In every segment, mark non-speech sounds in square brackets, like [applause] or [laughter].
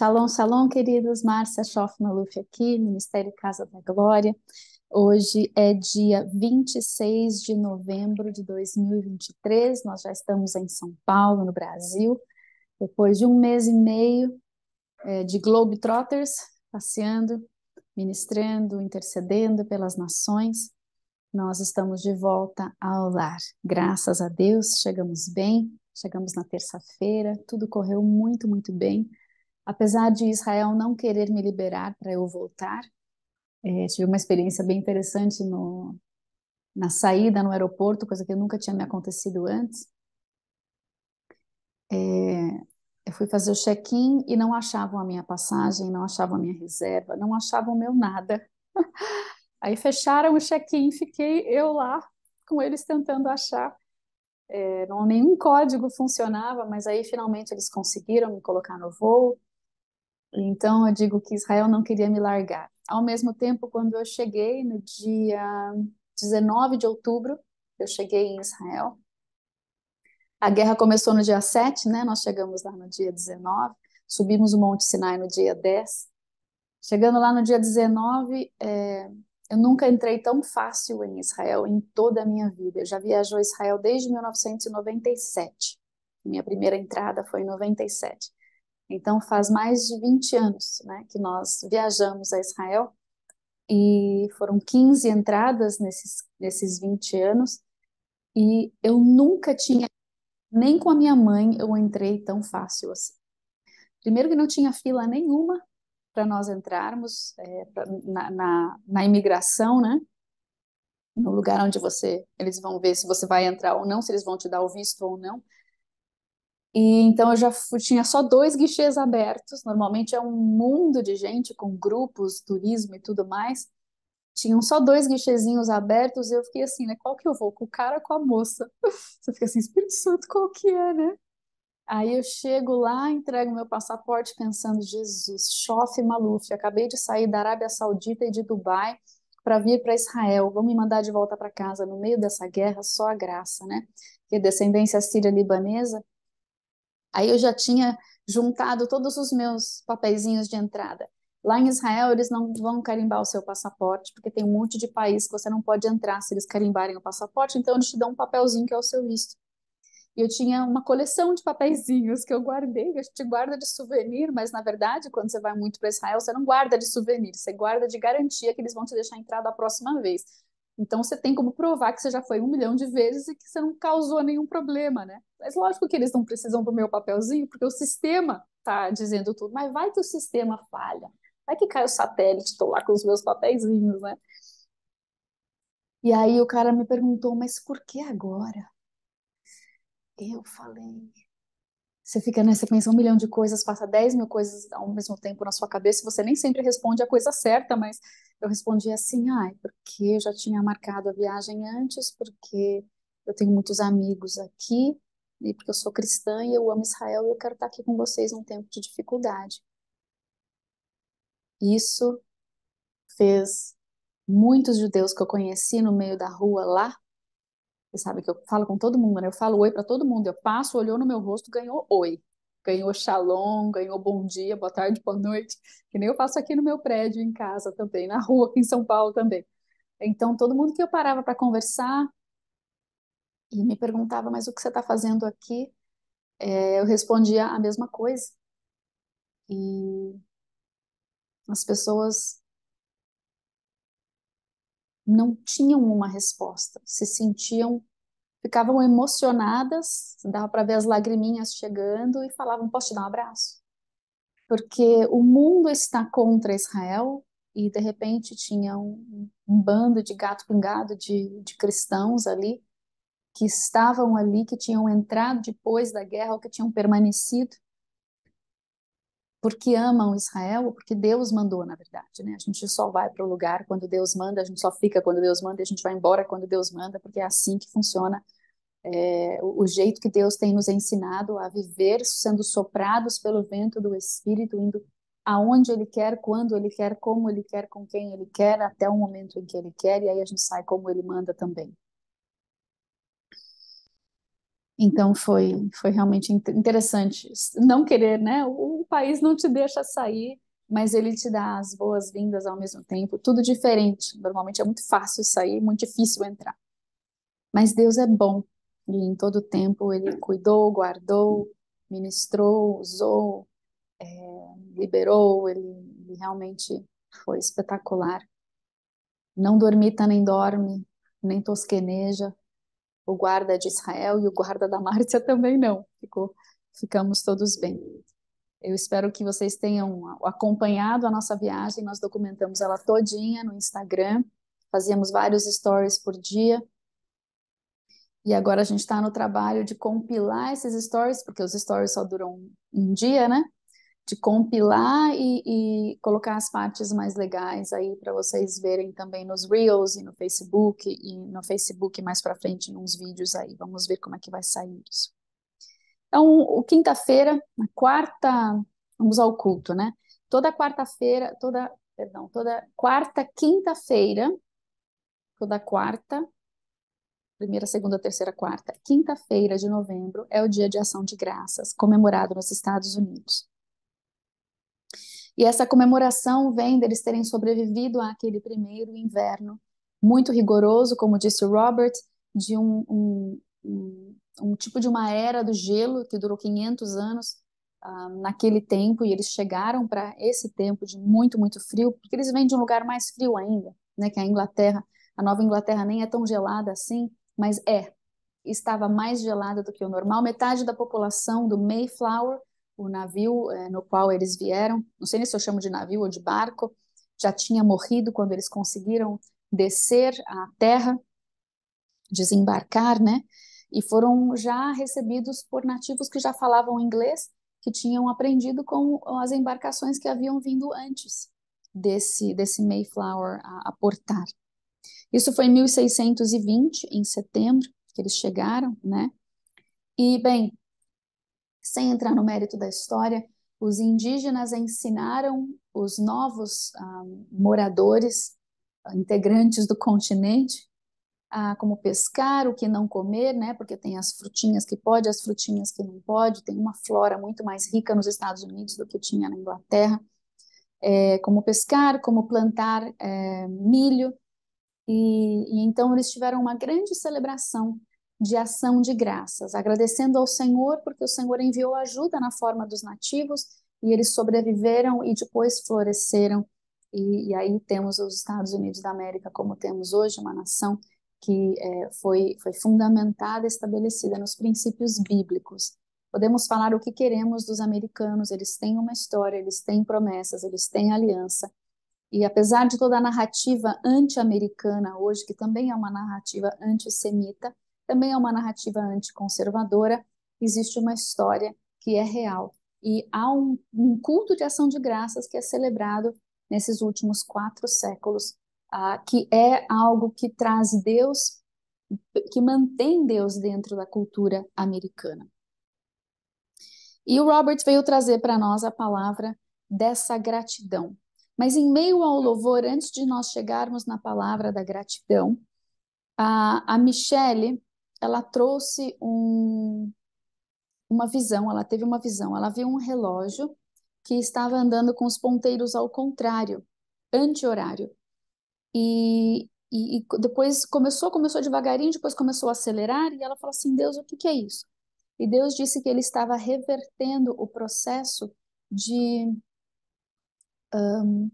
Shalom, shalom, queridos. Márcia Schoff Maluf aqui, Ministério Casa da Glória. Hoje é dia 26 de novembro de 2023. Nós já estamos em São Paulo, no Brasil, depois de um mês e meio é, de Globetrotters, passeando, ministrando, intercedendo pelas nações. Nós estamos de volta ao lar. Graças a Deus, chegamos bem, chegamos na terça-feira, tudo correu muito, muito bem. Apesar de Israel não querer me liberar para eu voltar, é, tive uma experiência bem interessante no, na saída no aeroporto, coisa que nunca tinha me acontecido antes. É, eu fui fazer o check-in e não achavam a minha passagem, não achavam a minha reserva, não achavam o meu nada. [laughs] Aí fecharam o check-in, fiquei eu lá com eles tentando achar. É, não, nenhum código funcionava, mas aí finalmente eles conseguiram me colocar no voo. Então eu digo que Israel não queria me largar. Ao mesmo tempo, quando eu cheguei no dia 19 de outubro, eu cheguei em Israel. A guerra começou no dia 7, né? Nós chegamos lá no dia 19, subimos o Monte Sinai no dia 10. Chegando lá no dia 19, é, eu nunca entrei tão fácil em Israel em toda a minha vida. Eu já viajou a Israel desde 1997. Minha primeira entrada foi em 97. Então, faz mais de 20 anos né, que nós viajamos a Israel e foram 15 entradas nesses, nesses 20 anos e eu nunca tinha, nem com a minha mãe eu entrei tão fácil assim. Primeiro que não tinha fila nenhuma para nós entrarmos é, pra, na, na, na imigração, né? No lugar onde você, eles vão ver se você vai entrar ou não, se eles vão te dar o visto ou não. E então eu já fui, tinha só dois guichês abertos. Normalmente é um mundo de gente com grupos, turismo e tudo mais. Tinham só dois guichezinhos abertos e eu fiquei assim, né? Qual que eu vou? Com o cara ou com a moça? [laughs] Você fica assim, Espírito Santo, qual que é, né? Aí eu chego lá, entrego meu passaporte pensando, Jesus, chofe Maluf, acabei de sair da Arábia Saudita e de Dubai para vir para Israel, vão me mandar de volta para casa no meio dessa guerra, só a graça, né? Que é descendência síria-libanesa, Aí eu já tinha juntado todos os meus papeizinhos de entrada. Lá em Israel, eles não vão carimbar o seu passaporte, porque tem um monte de país que você não pode entrar se eles carimbarem o passaporte, então eles te dão um papelzinho que é o seu visto. E eu tinha uma coleção de papeizinhos que eu guardei, a gente guarda de souvenir, mas na verdade, quando você vai muito para Israel, você não guarda de souvenir, você guarda de garantia que eles vão te deixar entrar da próxima vez. Então você tem como provar que você já foi um milhão de vezes e que você não causou nenhum problema, né? Mas lógico que eles não precisam do meu papelzinho, porque o sistema tá dizendo tudo, mas vai que o sistema falha. Vai que cai o satélite, estou lá com os meus papeizinhos, né? E aí o cara me perguntou, mas por que agora? Eu falei, você fica nessa, né, pensa um milhão de coisas, passa 10 mil coisas ao mesmo tempo na sua cabeça, você nem sempre responde a coisa certa, mas eu respondi assim, ai, porque eu já tinha marcado a viagem antes, porque eu tenho muitos amigos aqui, e porque eu sou cristã e eu amo Israel e eu quero estar aqui com vocês num tempo de dificuldade. Isso fez muitos judeus que eu conheci no meio da rua lá você sabe que eu falo com todo mundo, né? Eu falo oi para todo mundo. Eu passo, olhou no meu rosto, ganhou oi. Ganhou shalom, ganhou bom dia, boa tarde, boa noite. Que nem eu passo aqui no meu prédio, em casa também, na rua, aqui em São Paulo também. Então, todo mundo que eu parava para conversar e me perguntava, mas o que você está fazendo aqui? É, eu respondia a mesma coisa. E as pessoas não tinham uma resposta, se sentiam, ficavam emocionadas, dava para ver as lagriminhas chegando e falavam: Posso te dar um abraço? Porque o mundo está contra Israel e de repente tinha um, um bando de gato pingado de, de cristãos ali que estavam ali, que tinham entrado depois da guerra ou que tinham permanecido porque amam Israel ou porque Deus mandou, na verdade. Né? A gente só vai para o lugar quando Deus manda, a gente só fica quando Deus manda, a gente vai embora quando Deus manda, porque é assim que funciona é, o, o jeito que Deus tem nos ensinado a viver sendo soprados pelo vento do Espírito, indo aonde Ele quer, quando Ele quer, como Ele quer, com quem Ele quer, até o momento em que Ele quer, e aí a gente sai como Ele manda também. Então foi, foi realmente interessante não querer, né? O, país não te deixa sair, mas ele te dá as boas-vindas ao mesmo tempo, tudo diferente. Normalmente é muito fácil sair, muito difícil entrar. Mas Deus é bom e em todo tempo ele cuidou, guardou, ministrou, usou, é, liberou, ele, ele realmente foi espetacular. Não dormita nem dorme, nem tosqueneja, o guarda de Israel e o guarda da Márcia [laughs] também não. Ficou, ficamos todos bem. Eu espero que vocês tenham acompanhado a nossa viagem, nós documentamos ela todinha no Instagram, fazíamos vários stories por dia, e agora a gente está no trabalho de compilar esses stories, porque os stories só duram um dia, né? de compilar e, e colocar as partes mais legais aí para vocês verem também nos Reels e no Facebook, e no Facebook mais para frente, nos vídeos aí. Vamos ver como é que vai sair isso. Então, quinta-feira, na quarta, vamos ao culto, né? Toda quarta-feira, toda, perdão, toda quarta, quinta-feira, toda quarta, primeira, segunda, terceira, quarta, quinta-feira de novembro é o Dia de Ação de Graças, comemorado nos Estados Unidos. E essa comemoração vem deles terem sobrevivido àquele primeiro inverno muito rigoroso, como disse o Robert, de um, um, um, um tipo de uma era do gelo que durou 500 anos uh, naquele tempo, e eles chegaram para esse tempo de muito, muito frio, porque eles vêm de um lugar mais frio ainda, né, que a Inglaterra, a Nova Inglaterra nem é tão gelada assim, mas é, estava mais gelada do que o normal. Metade da população do Mayflower o navio é, no qual eles vieram, não sei nem se eu chamo de navio ou de barco, já tinha morrido quando eles conseguiram descer à terra, desembarcar, né? E foram já recebidos por nativos que já falavam inglês, que tinham aprendido com as embarcações que haviam vindo antes desse, desse Mayflower a, a portar. Isso foi em 1620, em setembro, que eles chegaram, né? E, bem, sem entrar no mérito da história, os indígenas ensinaram os novos ah, moradores, integrantes do continente, a como pescar, o que não comer, né? Porque tem as frutinhas que pode, as frutinhas que não pode, tem uma flora muito mais rica nos Estados Unidos do que tinha na Inglaterra. É, como pescar, como plantar é, milho. E, e então eles tiveram uma grande celebração de ação de graças, agradecendo ao Senhor porque o Senhor enviou ajuda na forma dos nativos e eles sobreviveram e depois floresceram. E, e aí temos os Estados Unidos da América como temos hoje, uma nação que é, foi, foi fundamentada, estabelecida nos princípios bíblicos. Podemos falar o que queremos dos americanos, eles têm uma história, eles têm promessas, eles têm aliança. E apesar de toda a narrativa anti-americana hoje, que também é uma narrativa antissemita, também é uma narrativa anticonservadora, existe uma história que é real. E há um, um culto de ação de graças que é celebrado nesses últimos quatro séculos, uh, que é algo que traz Deus, que mantém Deus dentro da cultura americana. E o Robert veio trazer para nós a palavra dessa gratidão. Mas em meio ao louvor, antes de nós chegarmos na palavra da gratidão, a, a Michelle ela trouxe um, uma visão, ela teve uma visão, ela viu um relógio que estava andando com os ponteiros ao contrário, anti-horário. E, e, e, depois começou, começou devagarinho, depois começou a acelerar, e ela falou assim: Deus, o que, que é isso? E Deus disse que ele estava revertendo o processo de. Um,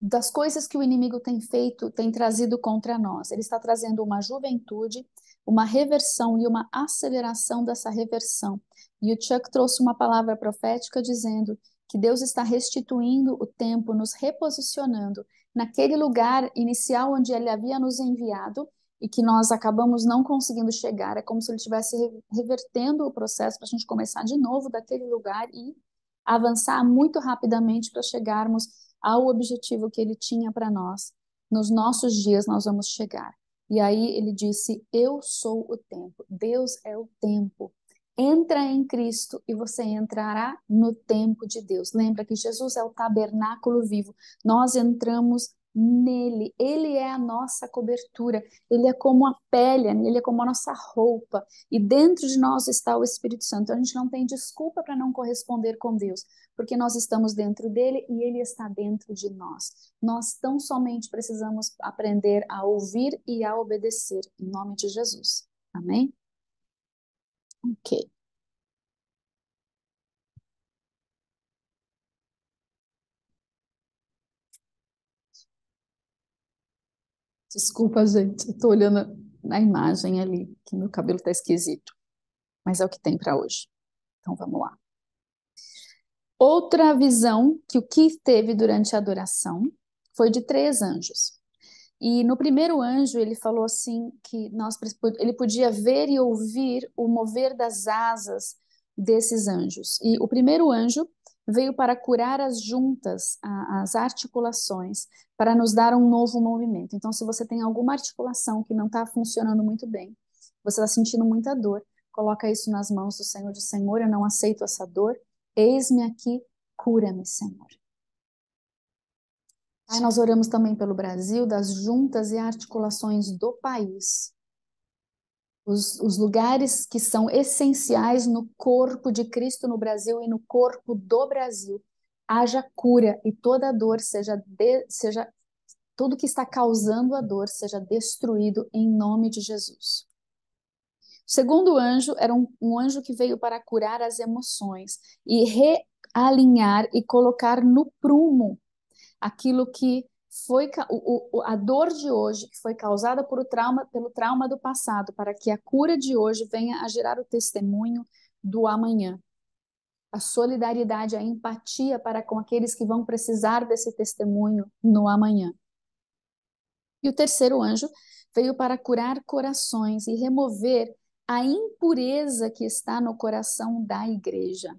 das coisas que o inimigo tem feito, tem trazido contra nós. Ele está trazendo uma juventude uma reversão e uma aceleração dessa reversão. E o Chuck trouxe uma palavra profética dizendo que Deus está restituindo o tempo, nos reposicionando naquele lugar inicial onde ele havia nos enviado e que nós acabamos não conseguindo chegar. É como se ele estivesse revertendo o processo para a gente começar de novo daquele lugar e avançar muito rapidamente para chegarmos ao objetivo que ele tinha para nós. Nos nossos dias nós vamos chegar. E aí ele disse: Eu sou o tempo, Deus é o tempo. Entra em Cristo e você entrará no tempo de Deus. Lembra que Jesus é o tabernáculo vivo. Nós entramos nele. Ele é a nossa cobertura, ele é como a pele, ele é como a nossa roupa. E dentro de nós está o Espírito Santo. Então, a gente não tem desculpa para não corresponder com Deus, porque nós estamos dentro dele e ele está dentro de nós. Nós tão somente precisamos aprender a ouvir e a obedecer, em nome de Jesus. Amém? Ok. Desculpa, gente, eu tô olhando na imagem ali, que meu cabelo tá esquisito. Mas é o que tem para hoje. Então vamos lá. Outra visão que o Keith teve durante a adoração foi de três anjos. E no primeiro anjo ele falou assim que nós ele podia ver e ouvir o mover das asas desses anjos. E o primeiro anjo veio para curar as juntas, a, as articulações, para nos dar um novo movimento. Então, se você tem alguma articulação que não está funcionando muito bem, você está sentindo muita dor, coloca isso nas mãos do Senhor, de Senhor, eu não aceito essa dor, eis-me aqui, cura-me, Senhor. Aí nós oramos também pelo Brasil, das juntas e articulações do país, os, os, lugares que são essenciais no corpo de Cristo no Brasil e no corpo do Brasil, haja cura e toda dor seja, de, seja tudo que está causando a dor seja destruído em nome de Jesus. O segundo anjo era um, um anjo que veio para curar as emoções e realinhar e colocar no prumo aquilo que foi o, o, a dor de hoje que foi causada por trauma, pelo trauma do passado, para que a cura de hoje venha a gerar o testemunho do amanhã. A solidariedade, a empatia para com aqueles que vão precisar desse testemunho no amanhã. E o terceiro anjo veio para curar corações e remover a impureza que está no coração da igreja.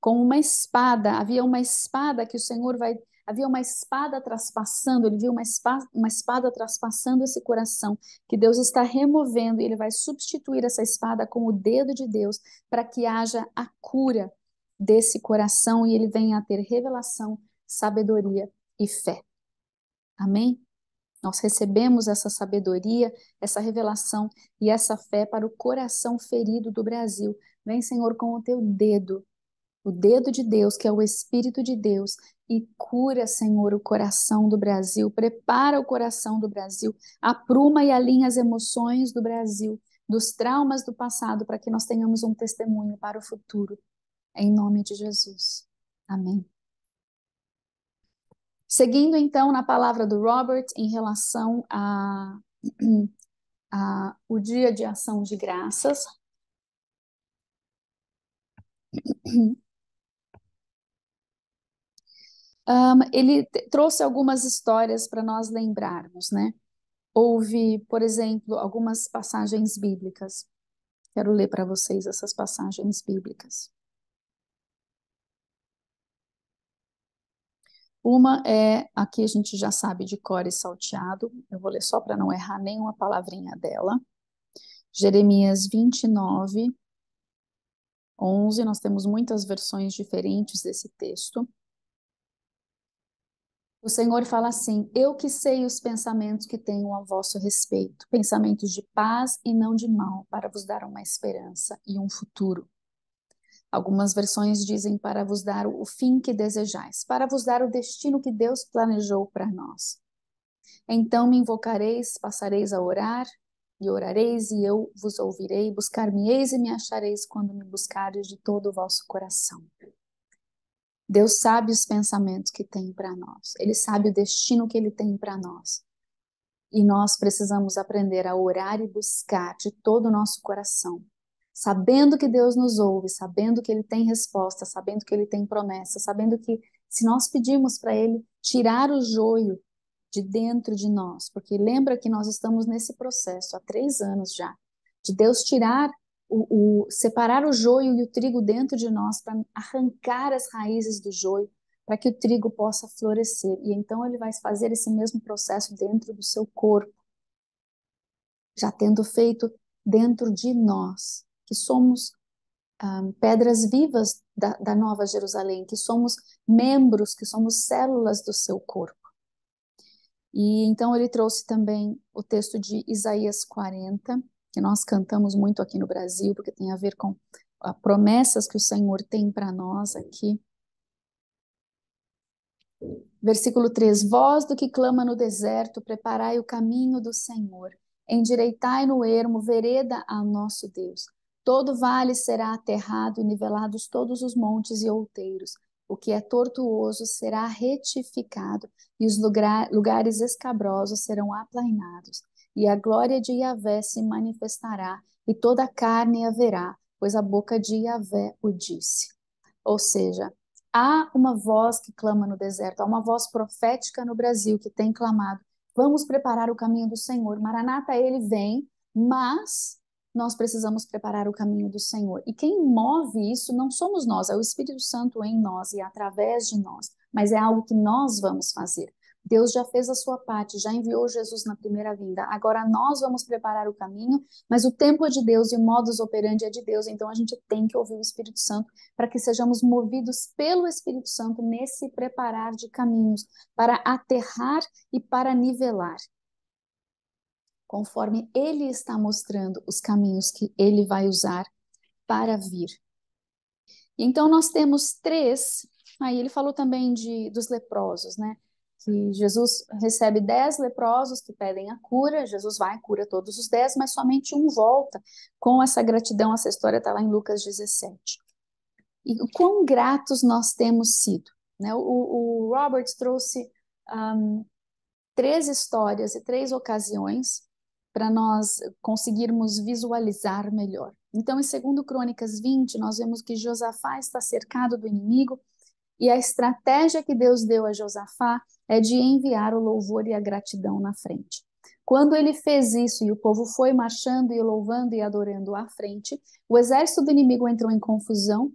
Com uma espada, havia uma espada que o Senhor vai Havia uma espada traspassando, ele viu uma espada, uma espada traspassando esse coração, que Deus está removendo, e ele vai substituir essa espada com o dedo de Deus, para que haja a cura desse coração e ele venha a ter revelação, sabedoria e fé. Amém? Nós recebemos essa sabedoria, essa revelação e essa fé para o coração ferido do Brasil. Vem, Senhor, com o teu dedo, o dedo de Deus, que é o Espírito de Deus, e cura, Senhor, o coração do Brasil, prepara o coração do Brasil, apruma e alinha as emoções do Brasil, dos traumas do passado, para que nós tenhamos um testemunho para o futuro. Em nome de Jesus. Amém. Seguindo então na palavra do Robert em relação a, [clears throat] a o dia de ação de graças. [clears throat] um, ele trouxe algumas histórias para nós lembrarmos, né? Houve, por exemplo, algumas passagens bíblicas. Quero ler para vocês essas passagens bíblicas. Uma é, aqui a gente já sabe de cor e salteado, eu vou ler só para não errar nenhuma palavrinha dela. Jeremias 29, 11, nós temos muitas versões diferentes desse texto. O Senhor fala assim: Eu que sei os pensamentos que tenho a vosso respeito, pensamentos de paz e não de mal, para vos dar uma esperança e um futuro. Algumas versões dizem para vos dar o fim que desejais, para vos dar o destino que Deus planejou para nós. Então me invocareis, passareis a orar, e orareis, e eu vos ouvirei, buscar-me-eis e me achareis quando me buscardes de todo o vosso coração. Deus sabe os pensamentos que tem para nós, Ele sabe o destino que Ele tem para nós. E nós precisamos aprender a orar e buscar de todo o nosso coração, sabendo que Deus nos ouve, sabendo que Ele tem resposta, sabendo que Ele tem promessa, sabendo que se nós pedirmos para Ele tirar o joio de dentro de nós, porque lembra que nós estamos nesse processo há três anos já, de Deus tirar o, o separar o joio e o trigo dentro de nós para arrancar as raízes do joio para que o trigo possa florescer. E então ele vai fazer esse mesmo processo dentro do seu corpo, já tendo feito dentro de nós, que somos um, ah, pedras vivas da, da Nova Jerusalém, que somos membros, que somos células do seu corpo. E então ele trouxe também o texto de Isaías 40, que nós cantamos muito aqui no Brasil, porque tem a ver com a promessas que o Senhor tem para nós aqui. Versículo 3: Voz do que clama no deserto, preparai o caminho do Senhor, endireitai no ermo vereda a nosso Deus. Todo vale será aterrado e nivelados todos os montes e outeiros. O que é tortuoso será retificado e os lugar, lugares escabrosos serão aplainados e a glória de Yahvé se manifestará, e toda a carne haverá, pois a boca de Yahvé o disse. Ou seja, há uma voz que clama no deserto, há uma voz profética no Brasil que tem clamado: vamos preparar o caminho do Senhor. Maranata, ele vem, mas nós precisamos preparar o caminho do Senhor. E quem move isso não somos nós, é o Espírito Santo em nós e através de nós, mas é algo que nós vamos fazer. Deus já fez a sua parte, já enviou Jesus na primeira vinda. Agora nós vamos preparar o caminho, mas o tempo é de Deus e o modus operandi é de Deus, então a gente tem que ouvir o Espírito Santo para que sejamos movidos pelo Espírito Santo nesse preparar de caminhos, para aterrar e para nivelar conforme ele está mostrando os caminhos que ele vai usar para vir. Então nós temos três. Aí ele falou também de dos leprosos, né? que Jesus recebe dez leprosos que pedem a cura, Jesus vai e cura todos os dez, mas somente um volta com essa gratidão. Essa história está lá em Lucas 17. E o quão gratos nós temos sido. Né? O, o Roberts trouxe um, três histórias e três ocasiões para nós conseguirmos visualizar melhor. Então, em 2 Crônicas 20, nós vemos que Josafá está cercado do inimigo e a estratégia que Deus deu a Josafá é de enviar o louvor e a gratidão na frente. Quando ele fez isso e o povo foi marchando e louvando e adorando à frente, o exército do inimigo entrou em confusão,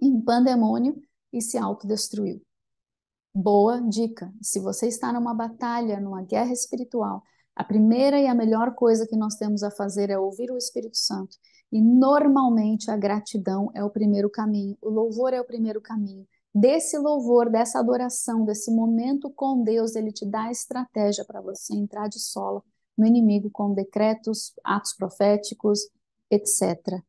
em pandemônio e se autodestruiu. Boa dica! Se você está numa batalha, numa guerra espiritual, a primeira e a melhor coisa que nós temos a fazer é ouvir o Espírito Santo. E normalmente a gratidão é o primeiro caminho, o louvor é o primeiro caminho, desse louvor, dessa adoração, desse momento com Deus, ele te dá a estratégia para você entrar de solo no inimigo com decretos, atos proféticos, etc.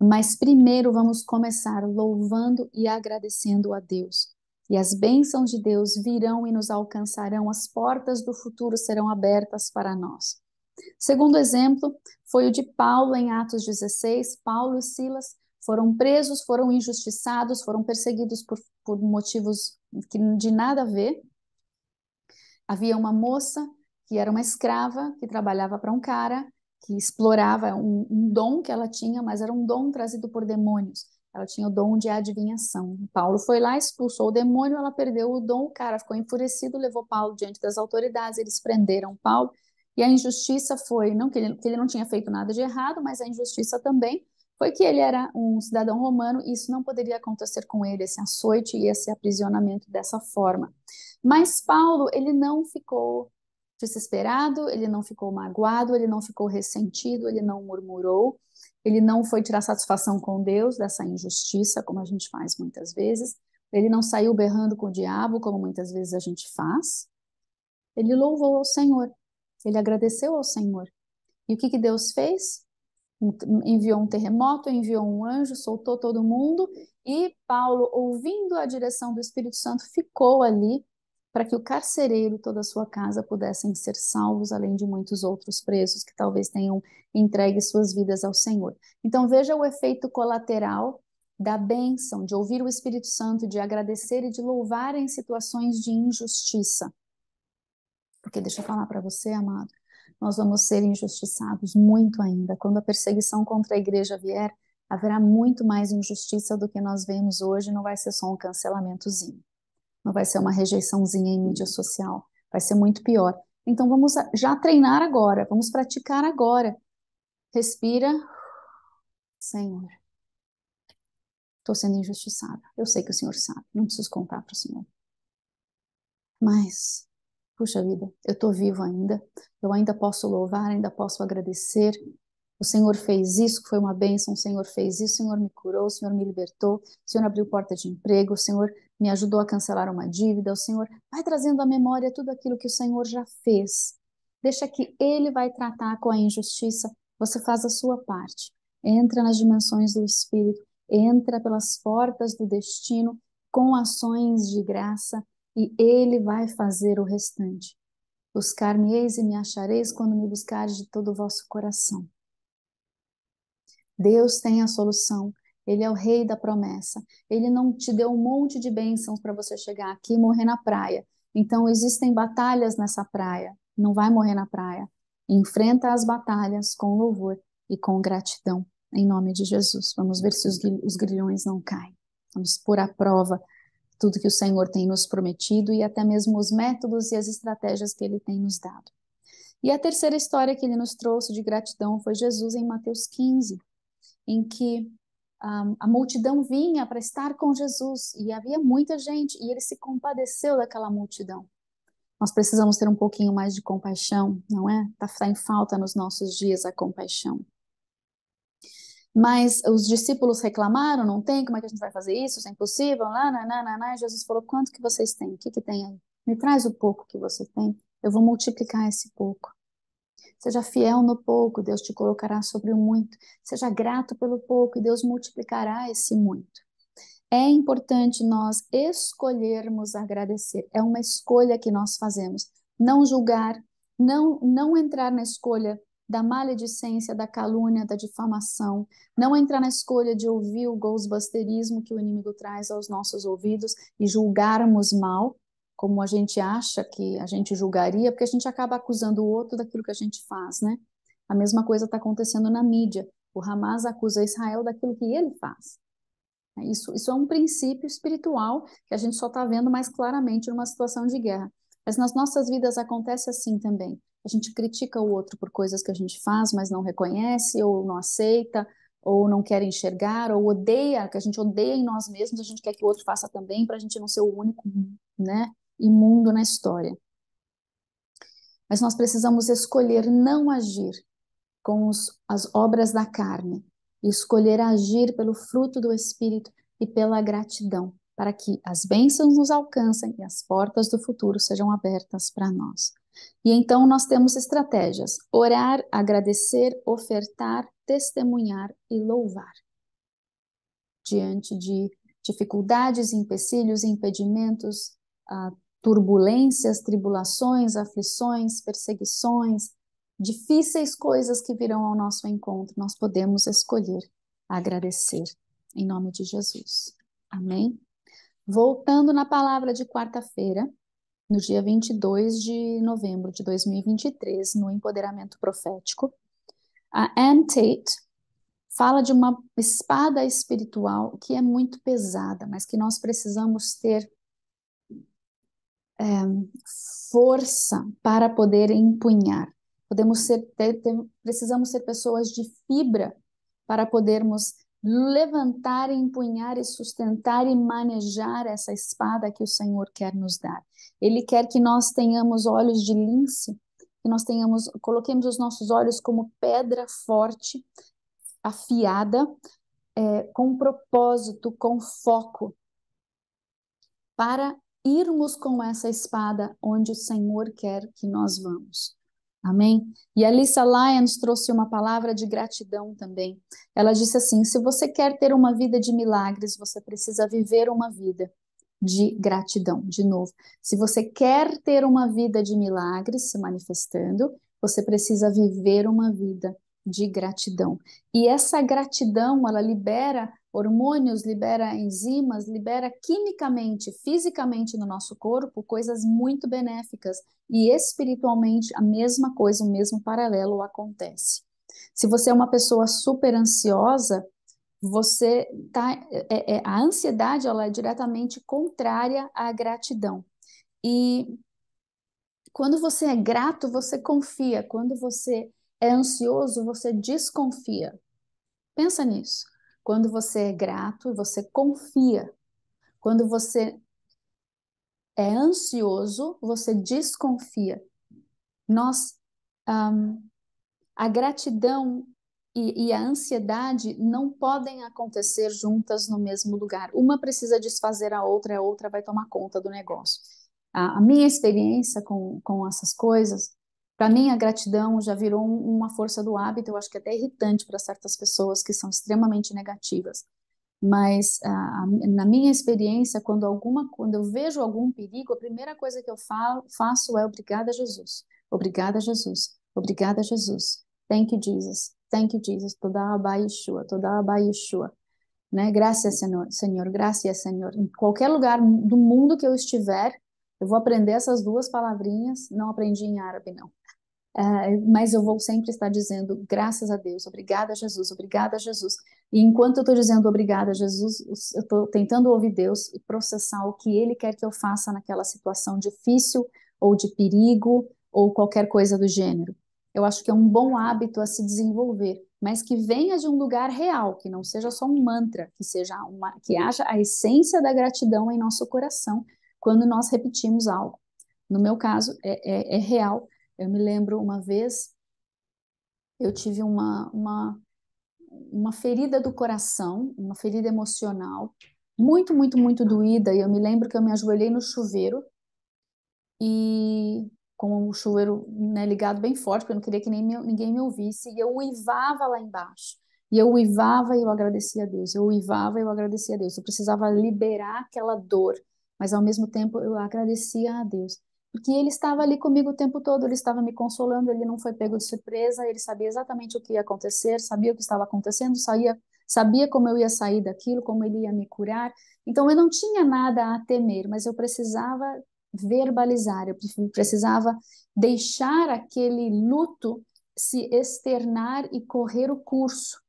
Mas primeiro vamos começar louvando e agradecendo a Deus. E as bênçãos de Deus virão e nos alcançarão, as portas do futuro serão abertas para nós. Segundo exemplo foi o de Paulo em Atos 16. Paulo e Silas foram presos, foram injustiçados, foram perseguidos por, por motivos que de nada a ver. Havia uma moça que era uma escrava, que trabalhava para um cara, que explorava um, um, dom que ela tinha, mas era um dom trazido por demônios. Ela tinha o dom de adivinhação. Paulo foi lá, expulsou o demônio, ela perdeu o dom, o cara ficou enfurecido, levou Paulo diante das autoridades, eles prenderam Paulo. E a injustiça foi, não que ele, que ele não tinha feito nada de errado, mas a injustiça também foi que ele era um cidadão romano e isso não poderia acontecer com ele, esse açoite e esse aprisionamento dessa forma. Mas Paulo, ele não ficou desesperado, ele não ficou magoado, ele não ficou ressentido, ele não murmurou, ele não foi tirar satisfação com Deus dessa injustiça, como a gente faz muitas vezes, ele não saiu berrando com o diabo, como muitas vezes a gente faz. Ele louvou ao Senhor, ele agradeceu ao Senhor. E o que, que Deus fez? enviou um terremoto, enviou um anjo, soltou todo mundo, e Paulo, ouvindo a direção do Espírito Santo, ficou ali para que o carcereiro e toda a sua casa pudessem ser salvos, além de muitos outros presos que talvez tenham entregue suas vidas ao Senhor. Então veja o efeito colateral da bênção, de ouvir o Espírito Santo, de agradecer e de louvar em situações de injustiça. Porque deixa eu falar para você, amado, nós vamos ser injustiçados muito ainda. Quando a perseguição contra a igreja vier, haverá muito mais injustiça do que nós vemos hoje, não vai ser só um cancelamentozinho, não vai ser uma rejeiçãozinha em mídia social, vai ser muito pior. Então vamos já treinar agora, vamos praticar agora. Respira, Senhor. Estou sendo injustiçada. Eu sei que o Senhor sabe, não preciso contar para o Senhor. Mas puxa vida, eu estou vivo ainda, eu ainda posso louvar, ainda posso agradecer. O Senhor fez isso, que foi uma bênção. O Senhor fez isso, o Senhor me curou, o Senhor me libertou, o Senhor abriu porta de emprego, o Senhor me ajudou a cancelar uma dívida, o Senhor vai trazendo à memória tudo aquilo que o Senhor já fez. Deixa que Ele vai tratar com a injustiça, você faz a sua parte. Entra nas dimensões do Espírito, entra pelas portas do destino com ações de graça, e ele vai fazer o restante. Buscar-me-eis e me achareis quando me buscares de todo o vosso coração. Deus tem a solução. Ele é o rei da promessa. Ele não te deu um monte de bênçãos para você chegar aqui e morrer na praia. Então, existem batalhas nessa praia. Não vai morrer na praia. Enfrenta as batalhas com louvor e com gratidão. Em nome de Jesus. Vamos ver se os, grilhões não caem. Vamos pôr à prova tudo que o Senhor tem nos prometido e até mesmo os métodos e as estratégias que ele tem nos dado. E a terceira história que ele nos trouxe de gratidão foi Jesus em Mateus 15, em que um, ah, a multidão vinha para estar com Jesus e havia muita gente e ele se compadeceu daquela multidão. Nós precisamos ter um pouquinho mais de compaixão, não é? Está em falta nos nossos dias a compaixão. Mas os discípulos reclamaram, não tem, como é que a gente vai fazer isso? Isso é impossível, lá, lá, lá, lá, Jesus falou, quanto que vocês têm? O que que tem aí? Me traz o pouco que você tem, eu vou multiplicar esse pouco. Seja fiel no pouco, Deus te colocará sobre o muito. Seja grato pelo pouco e Deus multiplicará esse muito. É importante nós escolhermos agradecer. É uma escolha que nós fazemos. Não julgar, não, não entrar na escolha da maledicência, da calúnia, da difamação, não entrar na escolha de ouvir o ghostbusterismo que o inimigo traz aos nossos ouvidos e julgarmos mal, como a gente acha que a gente julgaria, porque a gente acaba acusando o outro daquilo que a gente faz, né? A mesma coisa está acontecendo na mídia. O Hamas acusa Israel daquilo que ele faz. É isso, isso é um princípio espiritual que a gente só está vendo mais claramente numa situação de guerra. Mas nas nossas vidas acontece assim também a gente critica o outro por coisas que a gente faz, mas não reconhece, ou não aceita, ou não quer enxergar, ou odeia, que a gente odeia em nós mesmos, a gente quer que o outro faça também, para a gente não ser o único né, imundo na história. Mas nós precisamos escolher não agir com os, as obras da carne, e escolher agir pelo fruto do Espírito e pela gratidão, para que as bênçãos nos alcancem e as portas do futuro sejam abertas para nós. E então nós temos estratégias: orar, agradecer, ofertar, testemunhar e louvar. Diante de dificuldades, empecilhos, impedimentos, ah, turbulências, tribulações, aflições, perseguições, difíceis coisas que virão ao nosso encontro, nós podemos escolher agradecer em nome de Jesus. Amém? Voltando na palavra de quarta-feira, no dia 22 de novembro de 2023, no Empoderamento Profético, a Anne Tate fala de uma espada espiritual que é muito pesada, mas que nós precisamos ter é, força para poder empunhar. Podemos ser, ter, ter, precisamos ser pessoas de fibra para podermos levantar, empunhar e sustentar e manejar essa espada que o Senhor quer nos dar. Ele quer que nós tenhamos olhos de lince, que nós tenhamos, coloquemos os nossos olhos como pedra forte, afiada, é, com propósito, com foco, para irmos com essa espada onde o Senhor quer que nós vamos. Amém? E a Lisa Lyons trouxe uma palavra de gratidão também. Ela disse assim: se você quer ter uma vida de milagres, você precisa viver uma vida de gratidão. De novo, se você quer ter uma vida de milagres se manifestando, você precisa viver uma vida de gratidão. E essa gratidão, ela libera hormônios, libera enzimas, libera quimicamente, fisicamente no nosso corpo coisas muito benéficas e espiritualmente a mesma coisa, o mesmo paralelo acontece. Se você é uma pessoa super ansiosa, você tá é, é, a ansiedade ela é diretamente contrária à gratidão e quando você é grato você confia quando você é ansioso você desconfia pensa nisso quando você é grato você confia quando você é ansioso você desconfia nós um, a gratidão e, e, a ansiedade não podem acontecer juntas no mesmo lugar. Uma precisa desfazer a outra, a outra vai tomar conta do negócio. A, a minha experiência com, com essas coisas, para mim, a gratidão já virou um, uma força do hábito, eu acho que é até irritante para certas pessoas que são extremamente negativas. Mas a, na minha experiência, quando, alguma, quando eu vejo algum perigo, a primeira coisa que eu falo, faço é obrigada, Jesus. Obrigada, Jesus. Obrigada, Jesus. Thank you, Jesus. Thank you, Jesus. Toda Abba Yeshua, toda Abba Yeshua. Né? Graças, Senhor, Senhor, graças, Senhor. Em qualquer lugar do mundo que eu estiver, eu vou aprender essas duas palavrinhas. Não aprendi em árabe, não. Uh, mas eu vou sempre estar dizendo graças a Deus, obrigada Jesus, obrigada Jesus. E enquanto eu estou dizendo obrigada Jesus, eu estou tentando ouvir Deus e processar o que Ele quer que eu faça naquela situação difícil ou de perigo ou qualquer coisa do gênero eu acho que é um bom hábito a se desenvolver, mas que venha de um lugar real, que não seja só um mantra, que seja uma, que haja a essência da gratidão em nosso coração quando nós repetimos algo. No meu caso, é, é, é real. Eu me lembro uma vez, eu tive uma, uma, uma ferida do coração, uma ferida emocional, muito, muito, muito doída. E eu me lembro que eu me ajoelhei no chuveiro e com o chuveiro né, ligado bem forte, porque eu não queria que nem me, ninguém me ouvisse, e eu uivava lá embaixo. E eu uivava e eu agradecia a Deus, eu uivava e eu agradecia a Deus. Eu precisava liberar aquela dor, mas ao mesmo tempo eu agradecia a Deus. Porque ele estava ali comigo o tempo todo, ele estava me consolando, ele não foi pego de surpresa, ele sabia exatamente o que ia acontecer, sabia o que estava acontecendo, saía, sabia como eu ia sair daquilo, como ele ia me curar. Então eu não tinha nada a temer, mas eu precisava verbalizar, eu precisava deixar aquele luto se externar e correr o curso.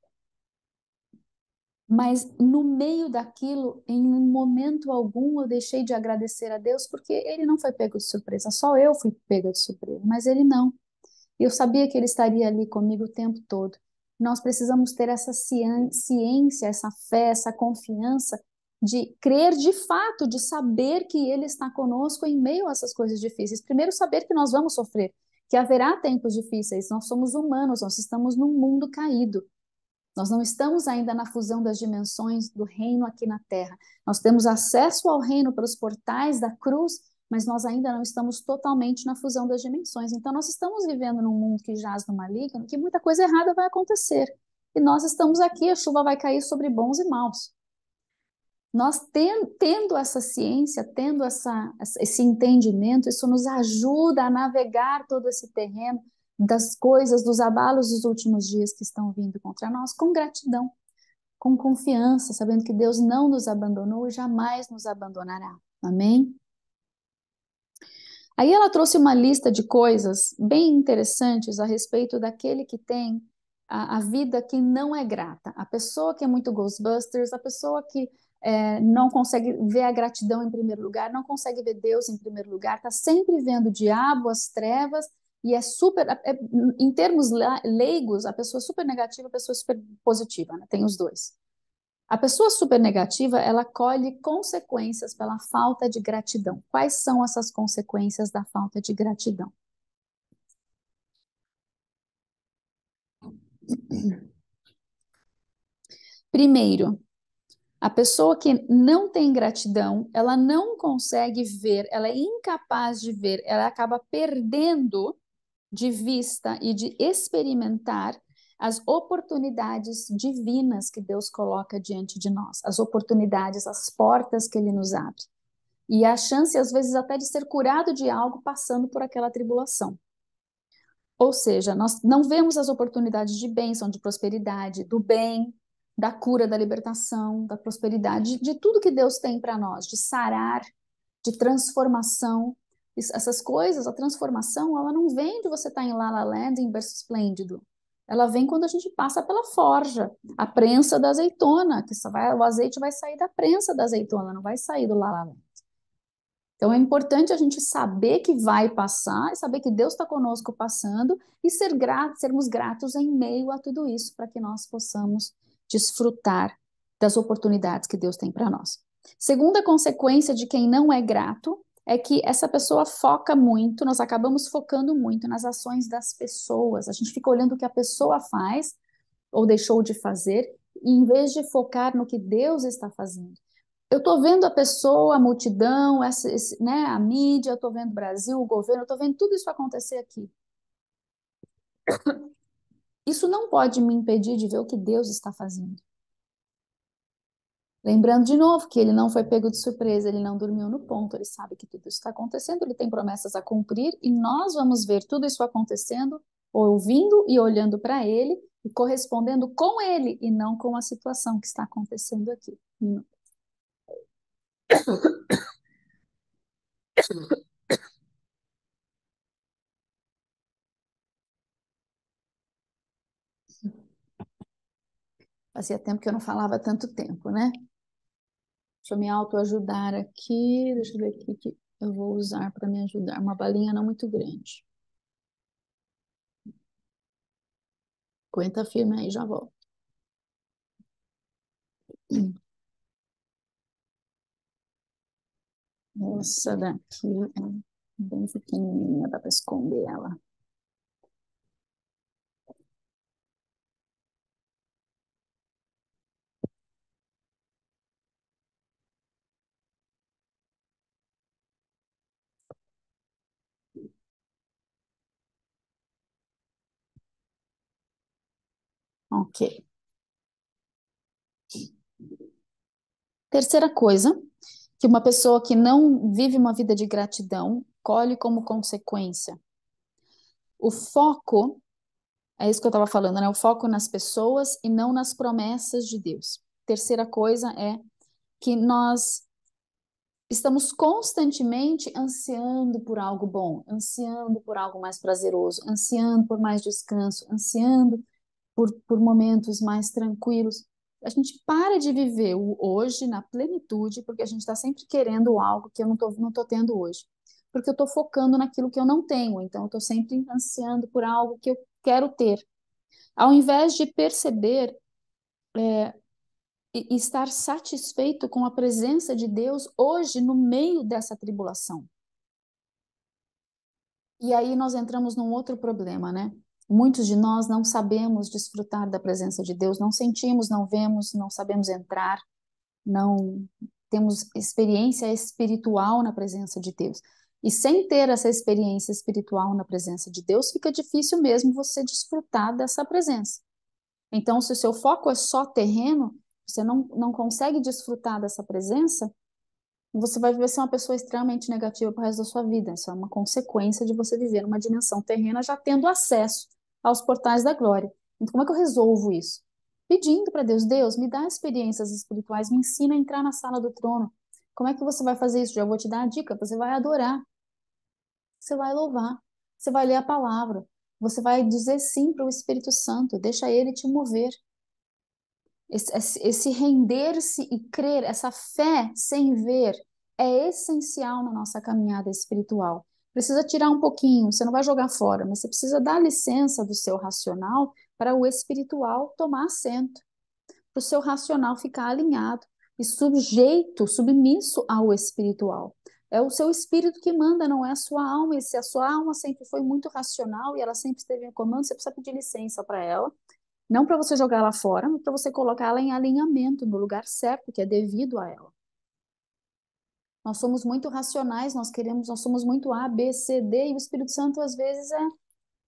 Mas no meio daquilo, em momento algum, eu deixei de agradecer a Deus, porque ele não foi pego de surpresa, só eu fui pega de surpresa, mas ele não. Eu sabia que ele estaria ali comigo o tempo todo. Nós precisamos ter essa ciência, essa fé, essa confiança de crer de fato, de saber que Ele está conosco em meio a essas coisas difíceis. Primeiro, saber que nós vamos sofrer, que haverá tempos difíceis. Nós somos humanos, nós estamos num mundo caído. Nós não estamos ainda na fusão das dimensões do reino aqui na terra. Nós temos acesso ao reino pelos portais da cruz, mas nós ainda não estamos totalmente na fusão das dimensões. Então, nós estamos vivendo num mundo que jaz no maligno, que muita coisa errada vai acontecer. E nós estamos aqui, a chuva vai cair sobre bons e maus. Nós tendo essa ciência, tendo essa, esse entendimento, isso nos ajuda a navegar todo esse terreno das coisas, dos abalos dos últimos dias que estão vindo contra nós, com gratidão, com confiança, sabendo que Deus não nos abandonou e jamais nos abandonará. Amém? Aí ela trouxe uma lista de coisas bem interessantes a respeito daquele que tem a, a, vida que não é grata. A pessoa que é muito Ghostbusters, a pessoa que é, não consegue ver a gratidão em primeiro lugar, não consegue ver Deus em primeiro lugar, está sempre vendo o diabo, as trevas, e é super, é, é em termos leigos, a pessoa super negativa, a pessoa super positiva, né? tem os dois. A pessoa super negativa, ela colhe consequências pela falta de gratidão. Quais são essas consequências da falta de gratidão? Primeiro, a pessoa que não tem gratidão, ela não consegue ver, ela é incapaz de ver, ela acaba perdendo de vista e de experimentar as oportunidades divinas que Deus coloca diante de nós, as oportunidades, as portas que Ele nos abre. E a chance, às vezes, até de ser curado de algo passando por aquela tribulação. Ou seja, nós não vemos as oportunidades de bênção, de prosperidade, do bem, da cura, da libertação, da prosperidade, de tudo que Deus tem para nós, de sarar, de transformação. Essas coisas, a transformação, ela não vem de você estar tá em La La Land, em berço esplêndido. Ela vem quando a gente passa pela forja, a prensa da azeitona, que vai, o azeite vai sair da prensa da azeitona, não vai sair do La La Land. Então é importante a gente saber que vai passar, saber que Deus está conosco passando e ser sermos gratos em meio a tudo isso para que nós possamos desfrutar das oportunidades que Deus tem para nós. Segunda consequência de quem não é grato é que essa pessoa foca muito, nós acabamos focando muito nas ações das pessoas. A gente fica olhando o que a pessoa faz ou deixou de fazer, e em vez de focar no que Deus está fazendo. Eu estou vendo a pessoa, a multidão, essa, esse, né, a mídia, eu estou vendo o Brasil, o governo, eu estou vendo tudo isso acontecer aqui. Isso não pode me impedir de ver o que Deus está fazendo. Lembrando de novo que ele não foi pego de surpresa, ele não dormiu no ponto, ele sabe que tudo isso está acontecendo, ele tem promessas a cumprir e nós vamos ver tudo isso acontecendo, ouvindo e olhando para ele e correspondendo com ele e não com a situação que está acontecendo aqui. Fazia tempo que eu não falava tanto tempo, né? Deixa eu me autoajudar aqui. Deixa eu ver o que eu vou usar para me ajudar. Uma balinha não muito grande. Aguenta firme aí, já volto. Hum. Essa daqui é bem pequenininha, dá para esconder ela. Ok. Terceira coisa, que uma pessoa que não vive uma vida de gratidão colhe como consequência. O foco, é isso que eu estava falando, né? O foco nas pessoas e não nas promessas de Deus. Terceira coisa é que nós estamos constantemente ansiando por algo bom, ansiando por algo mais prazeroso, ansiando por mais descanso, ansiando por, por momentos mais tranquilos. A gente para de viver o hoje na plenitude, porque a gente está sempre querendo algo que eu não estou não tô tendo hoje. Porque eu estou focando naquilo que eu não tenho, então eu estou sempre ansiando por algo que eu quero ter. Ao invés de perceber é, e estar satisfeito com a presença de Deus hoje no meio dessa tribulação. E aí nós entramos num outro problema, né? Muitos de nós não sabemos desfrutar da presença de Deus, não sentimos, não vemos, não sabemos entrar, não temos experiência espiritual na presença de Deus. E sem ter essa experiência espiritual na presença de Deus, fica difícil mesmo você desfrutar dessa presença. Então, se o seu foco é só terreno, você não, não consegue desfrutar dessa presença, você vai viver ser uma pessoa extremamente negativa para o resto da sua vida. Isso é uma consequência de você viver numa dimensão terrena já tendo acesso aos portais da glória. Então, como é que eu resolvo isso? Pedindo para Deus, Deus, me dá experiências espirituais, me ensina a entrar na sala do trono. Como é que você vai fazer isso? Já vou te dar a dica: você vai adorar, você vai louvar, você vai ler a palavra, você vai dizer sim para o Espírito Santo, deixa ele te mover. Esse, esse render-se e crer, essa fé sem ver, é essencial na nossa caminhada espiritual precisa tirar um pouquinho, você não vai jogar fora, mas você precisa dar licença do seu racional para o espiritual tomar assento, para o seu racional ficar alinhado e sujeito, submisso ao espiritual. É o seu espírito que manda, não é a sua alma. E se a sua alma sempre foi muito racional e ela sempre esteve em comando, você precisa pedir licença para ela. Não para você jogar ela fora, mas para você colocar ela em alinhamento, no lugar certo, que é devido a ela. Nós somos muito racionais, nós queremos, nós somos muito A, B, C, D, e o Espírito Santo às vezes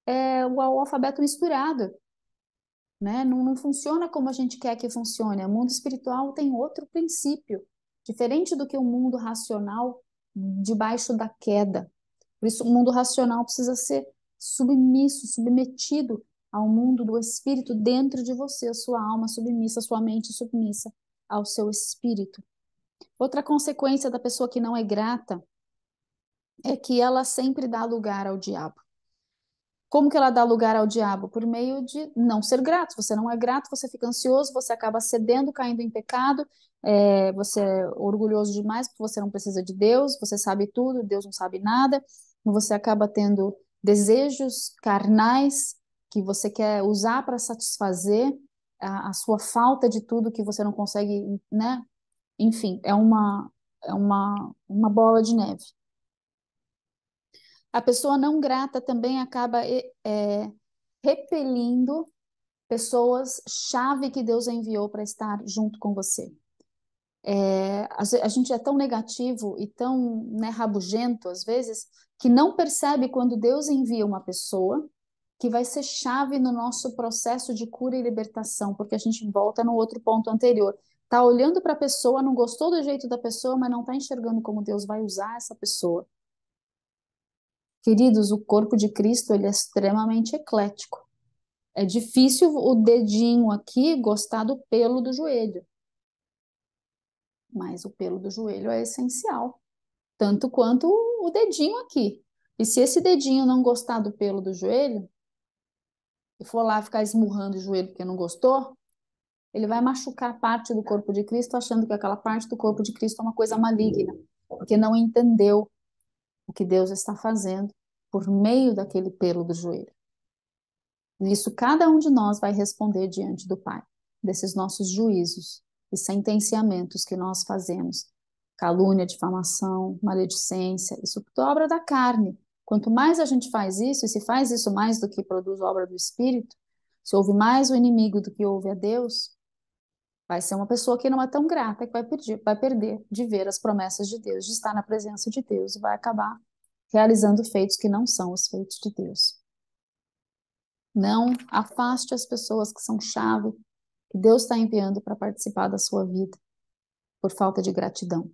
é, é o alfabeto misturado. Né? Não, não funciona como a gente quer que funcione. O mundo espiritual tem outro princípio, diferente do que o mundo racional debaixo da queda. Por isso, o mundo racional precisa ser submisso, submetido ao mundo do espírito dentro de você, a sua alma submissa, a sua mente submissa ao seu espírito. Outra consequência da pessoa que não é grata é que ela sempre dá lugar ao diabo. Como que ela dá lugar ao diabo? Por meio de não ser grato. Você não é grato, você fica ansioso, você acaba cedendo, caindo em pecado, é, você é orgulhoso demais porque você não precisa de Deus, você sabe tudo, Deus não sabe nada, você acaba tendo desejos carnais que você quer usar para satisfazer a, a, sua falta de tudo que você não consegue né, enfim, é uma, é uma, uma bola de neve. A pessoa não grata também acaba eh, é, repelindo pessoas chave que Deus enviou para estar junto com você. É, a, a, gente é tão negativo e tão né, rabugento às vezes que não percebe quando Deus envia uma pessoa que vai ser chave no nosso processo de cura e libertação, porque a gente volta no outro ponto anterior. Está olhando para a pessoa, não gostou do jeito da pessoa, mas não está enxergando como Deus vai usar essa pessoa. Queridos, o corpo de Cristo ele é extremamente eclético. É difícil o dedinho aqui gostar do pelo do joelho. Mas o pelo do joelho é essencial, tanto quanto o dedinho aqui. E se esse dedinho não gostar do pelo do joelho, e for lá ficar esmurrando o joelho porque não gostou, ele vai machucar parte do corpo de Cristo, achando que aquela parte do corpo de Cristo é uma coisa maligna, porque não entendeu o que Deus está fazendo por meio daquele pelo do joelho. Nisso, cada um de nós vai responder diante do Pai, desses nossos juízos e sentenciamentos que nós fazemos. Calúnia, difamação, maledicência, isso tudo é obra da carne. Quanto mais a gente faz isso, e se faz isso mais do que produz obra do Espírito, se ouve mais o inimigo do que ouve a Deus, Vai ser uma pessoa que não é tão grata que vai, pedir, vai perder de ver as promessas de Deus, de estar na presença de Deus e vai acabar realizando feitos que não são os feitos de Deus. Não afaste as pessoas que são chave que Deus está enviando para participar da sua vida por falta de gratidão.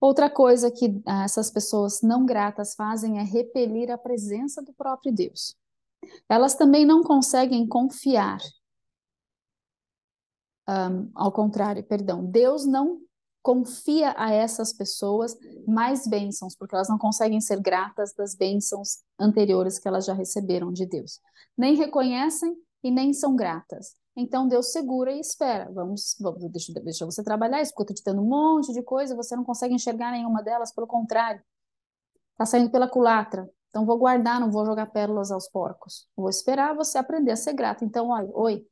Outra coisa que ah, essas pessoas não gratas fazem é repelir a presença do próprio Deus. Elas também não conseguem confiar um, ao contrário, perdão, Deus não confia a essas pessoas mais bênçãos, porque elas não conseguem ser gratas das bênçãos anteriores que elas já receberam de Deus. Nem reconhecem e nem são gratas. Então Deus segura e espera. Vamos, vamos deixa, deixa você trabalhar escuta, te dando um monte de coisa, você não consegue enxergar nenhuma delas, pelo contrário. Está saindo pela culatra. Então vou guardar, não vou jogar pérolas aos porcos. Vou esperar você aprender a ser grata. Então, olha, oi,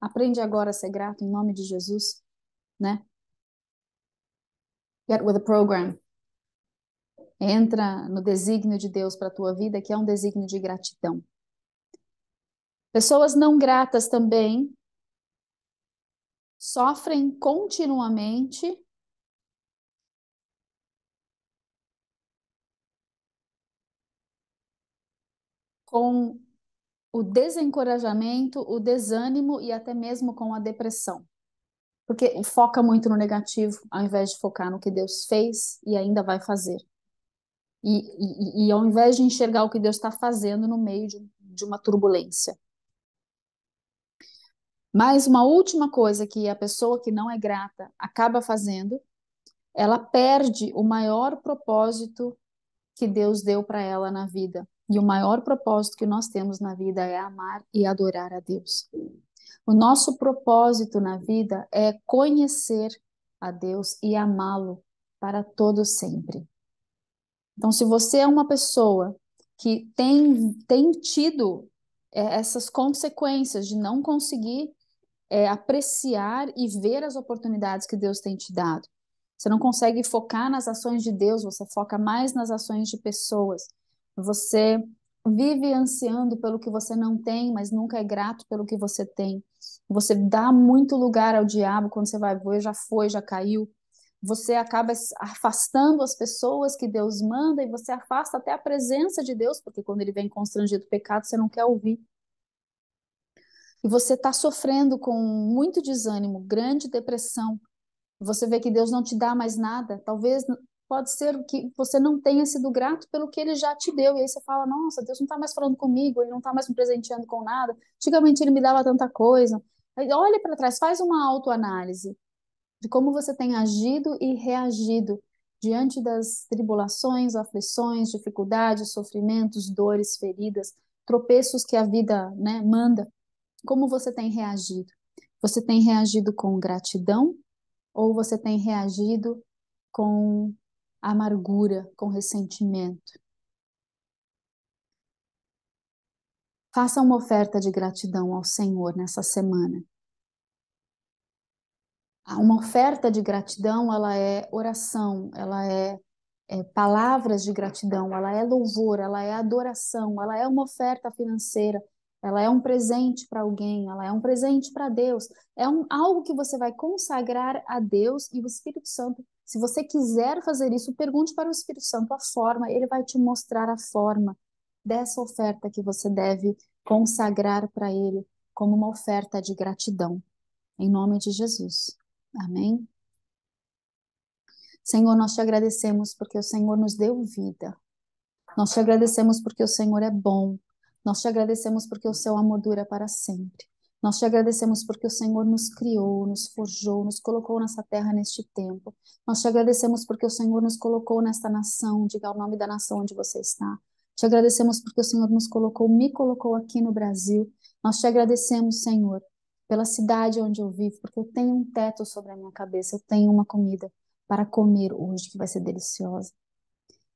Aprende agora a ser grato em nome de Jesus, né? Get with the program. Entra no desígnio de Deus para a tua vida, que é um desígnio de gratidão. Pessoas não gratas também sofrem continuamente com o desencorajamento, o desânimo e até mesmo com a depressão. Porque foca muito no negativo, ao invés de focar no que Deus fez e ainda vai fazer. E, e, e ao invés de enxergar o que Deus está fazendo no meio de, de uma turbulência. Mas uma última coisa que a pessoa que não é grata acaba fazendo, ela perde o maior propósito que Deus deu para ela na vida, e o maior propósito que nós temos na vida é amar e adorar a Deus. O nosso propósito na vida é conhecer a Deus e amá-lo para todo sempre. Então, se você é uma pessoa que tem, tem tido é, essas consequências de não conseguir é, apreciar e ver as oportunidades que Deus tem te dado, você não consegue focar nas ações de Deus, você foca mais nas ações de pessoas você vive ansiando pelo que você não tem, mas nunca é grato pelo que você tem. Você dá muito lugar ao diabo quando você vai ver, já foi, já caiu. Você acaba afastando as pessoas que Deus manda e você afasta até a presença de Deus, porque quando ele vem constrangido o pecado, você não quer ouvir. E você está sofrendo com muito desânimo, grande depressão. Você vê que Deus não te dá mais nada. Talvez pode ser que você não tenha sido grato pelo que ele já te deu. E aí você fala: nossa, Deus não está mais falando comigo, ele não está mais me presenteando com nada. Antigamente ele me dava tanta coisa. Aí, olha para trás, faz uma autoanálise de como você tem agido e reagido diante das tribulações, aflições, dificuldades, sofrimentos, dores, feridas, tropeços que a vida né, manda. Como você tem reagido? Você tem reagido com gratidão ou você tem reagido com amargura, com ressentimento. Faça uma oferta de gratidão ao Senhor nessa semana. Uma oferta de gratidão, ela é oração, ela é, é palavras de gratidão, ela é louvor, ela é adoração, ela é uma oferta financeira, ela é um presente para alguém, ela é um presente para Deus, é um, algo que você vai consagrar a Deus e o Espírito Santo. Se você quiser fazer isso, pergunte para o Espírito Santo a forma, ele vai te mostrar a forma dessa oferta que você deve consagrar para ele como uma oferta de gratidão. Em nome de Jesus. Amém. Senhor, nós te agradecemos porque o Senhor nos deu vida. Nós te agradecemos porque o Senhor é bom. Nós te agradecemos porque o seu amor dura para sempre. Nós te agradecemos porque o Senhor nos criou, nos forjou, nos colocou nessa terra neste tempo. Nós te agradecemos porque o Senhor nos colocou nesta nação, diga o nome da nação onde você está. Te agradecemos porque o Senhor nos colocou, me colocou aqui no Brasil. Nós te agradecemos, Senhor, pela cidade onde eu vivo, porque eu tenho um teto sobre a minha cabeça, eu tenho uma comida para comer hoje que vai ser deliciosa.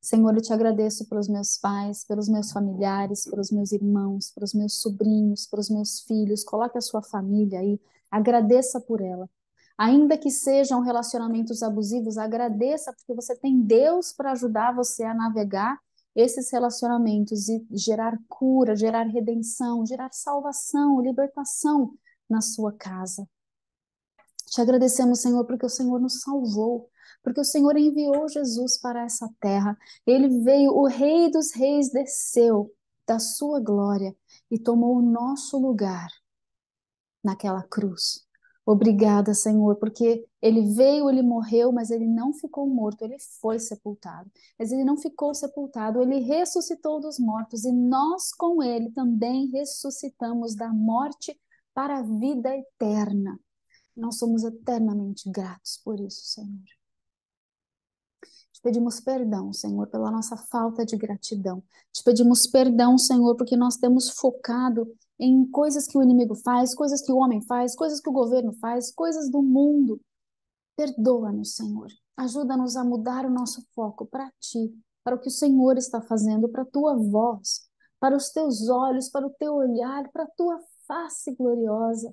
Senhor, eu te agradeço pelos meus pais, pelos meus familiares, pelos meus irmãos, pelos meus sobrinhos, pelos meus filhos. Coloque a sua família aí, agradeça por ela. Ainda que sejam relacionamentos abusivos, agradeça porque você tem Deus para ajudar você a navegar esses relacionamentos e gerar cura, gerar redenção, gerar salvação, libertação na sua casa. Te agradecemos, Senhor, porque o Senhor nos salvou porque o Senhor enviou Jesus para essa terra. Ele veio, o Rei dos Reis desceu da sua glória e tomou o nosso lugar naquela cruz. Obrigada, Senhor, porque ele veio, ele morreu, mas ele não ficou morto, ele foi sepultado. Mas ele não ficou sepultado, ele ressuscitou dos mortos e nós com ele também ressuscitamos da morte para a vida eterna. Nós somos eternamente gratos por isso, Senhor. Te pedimos perdão, Senhor, pela nossa falta de gratidão. Te pedimos perdão, Senhor, porque nós temos focado em coisas que o inimigo faz, coisas que o homem faz, coisas que o governo faz, coisas do mundo. Perdoa-nos, Senhor. Ajuda-nos a mudar o nosso foco para ti, para o que o Senhor está fazendo, para a tua voz, para os teus olhos, para o teu olhar, para a tua face gloriosa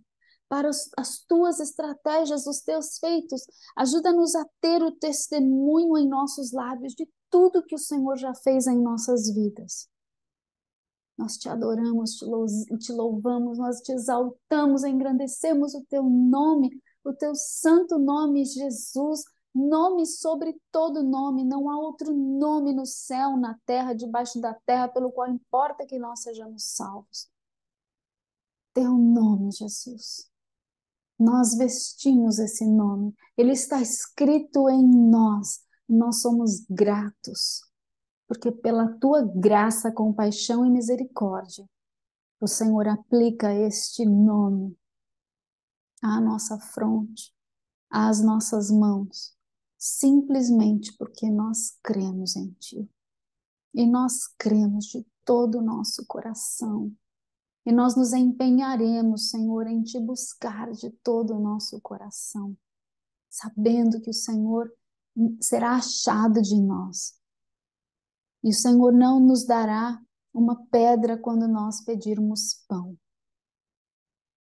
para os, as tuas estratégias, os teus feitos. Ajuda-nos a ter o testemunho em nossos lábios de tudo que o Senhor já fez em nossas vidas. Nós te adoramos, te louvamos, nós te exaltamos, engrandecemos o teu nome, o teu santo nome, Jesus, nome sobre todo nome. Não há outro nome no céu, na terra, debaixo da terra, pelo qual importa que nós sejamos salvos. Teu nome, Jesus. Nós vestimos esse nome, ele está escrito em nós. Nós somos gratos, porque pela tua graça, compaixão e misericórdia, o Senhor aplica este nome à nossa fronte, às nossas mãos, simplesmente porque nós cremos em Ti. E nós cremos de todo o nosso coração e nós nos empenharemos, Senhor, em te buscar de todo o nosso coração, sabendo que o Senhor será achado de nós. E o Senhor não nos dará uma pedra quando nós pedirmos pão.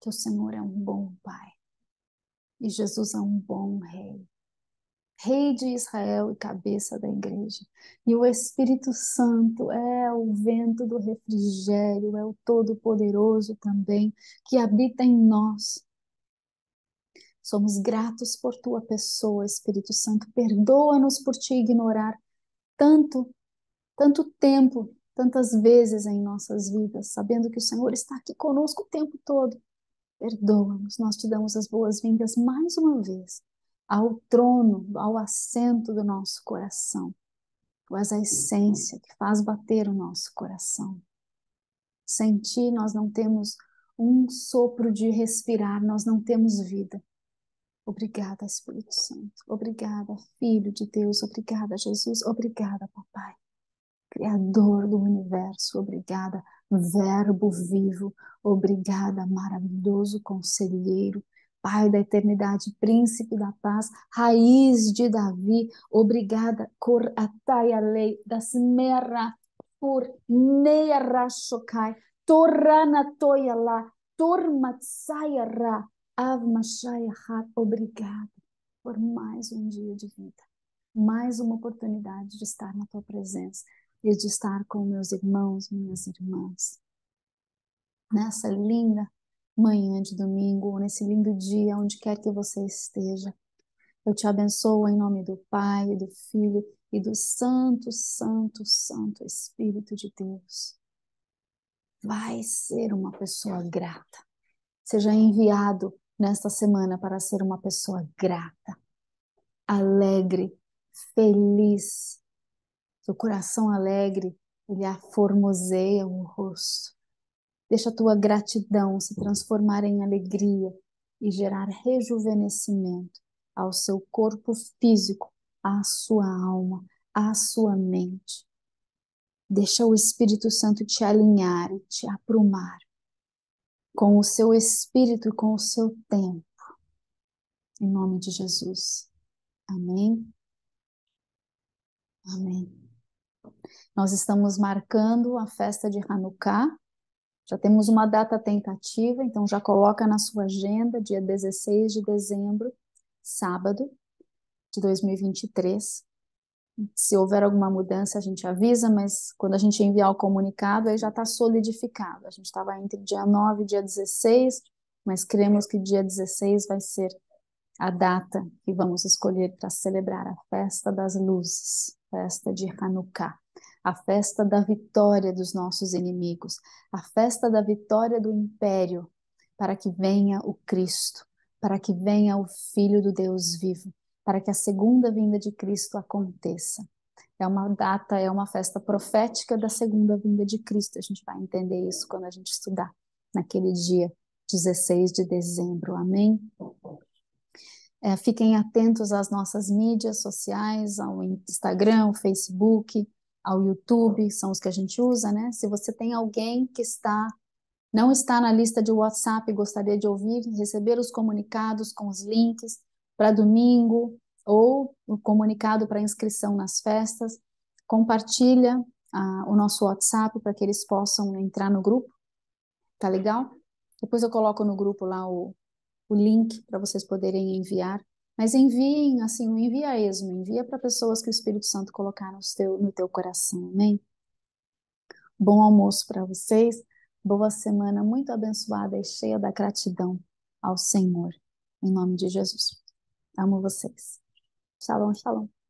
Que o Senhor é um bom Pai e Jesus é um bom Rei. Rei de Israel e cabeça da igreja. E o Espírito Santo é o vento do refrigério, é o Todo-Poderoso também, que habita em nós. Somos gratos por tua pessoa, Espírito Santo. Perdoa-nos por te ignorar tanto, tanto tempo, tantas vezes em nossas vidas, sabendo que o Senhor está aqui conosco o tempo todo. Perdoa-nos, nós te damos as boas-vindas mais uma vez ao trono, ao assento do nosso coração. Tu és a essência que faz bater o nosso coração. Sem ti, nós não temos um sopro de respirar, nós não temos vida. Obrigada, Espírito Santo. Obrigada, Filho de Deus. Obrigada, Jesus. Obrigada, Papai. Criador do universo, obrigada, Verbo vivo, obrigada, maravilhoso conselheiro, Pai da eternidade, príncipe da paz, raiz de Davi, obrigada, por ataia lei, das mera por neira nearashokai, torrana toiala, tormatsayara, avmashayahat, obrigada por mais um dia de vida, mais uma oportunidade de estar na tua presença e de estar com meus irmãos, minhas irmãs. Nessa linda manhã de domingo ou nesse lindo dia, onde quer que você esteja. Eu te abençoo em nome do Pai, do Filho e do Santo, Santo, Santo Espírito de Deus. Vai ser uma pessoa grata. Seja enviado nesta semana para ser uma pessoa grata, alegre, feliz. Seu coração alegre, ele aformoseia o rosto. Deixa a tua gratidão se transformar em alegria e gerar rejuvenescimento ao seu corpo físico, à sua alma, à sua mente. Deixa o Espírito Santo te alinhar e te aprumar com o seu espírito e com o seu tempo. Em nome de Jesus. Amém. Amém. Nós estamos marcando a festa de Hanukkah já temos uma data tentativa, então já coloca na sua agenda, dia 16 de dezembro, sábado de 2023. Se houver alguma mudança, a gente avisa, mas quando a gente enviar o comunicado, aí já está solidificado. A gente estava entre dia 9 e dia 16, mas cremos que dia 16 vai ser a data que vamos escolher para celebrar a festa das luzes, festa de Hanukkah a festa da vitória dos nossos inimigos, a festa da vitória do império, para que venha o Cristo, para que venha o Filho do Deus vivo, para que a segunda vinda de Cristo aconteça. É uma data, é uma festa profética da segunda vinda de Cristo. A gente vai entender isso quando a gente estudar naquele dia 16 de dezembro. Amém? É, fiquem atentos às nossas mídias sociais, ao Instagram, ao Facebook, ao YouTube, são os que a gente usa, né? Se você tem alguém que está não está na lista de WhatsApp e gostaria de ouvir, receber os comunicados com os links para domingo ou o comunicado para inscrição nas festas, compartilha ah, o nosso WhatsApp para que eles possam entrar no grupo. Tá legal? Depois eu coloco no grupo lá o, o link para vocês poderem enviar mas enviem, assim, o envia a esmo, envia para pessoas que o Espírito Santo colocar no teu, no teu coração, amém? Bom almoço para vocês, boa semana muito abençoada e cheia da gratidão ao Senhor, em nome de Jesus. Amo vocês. Shalom, shalom.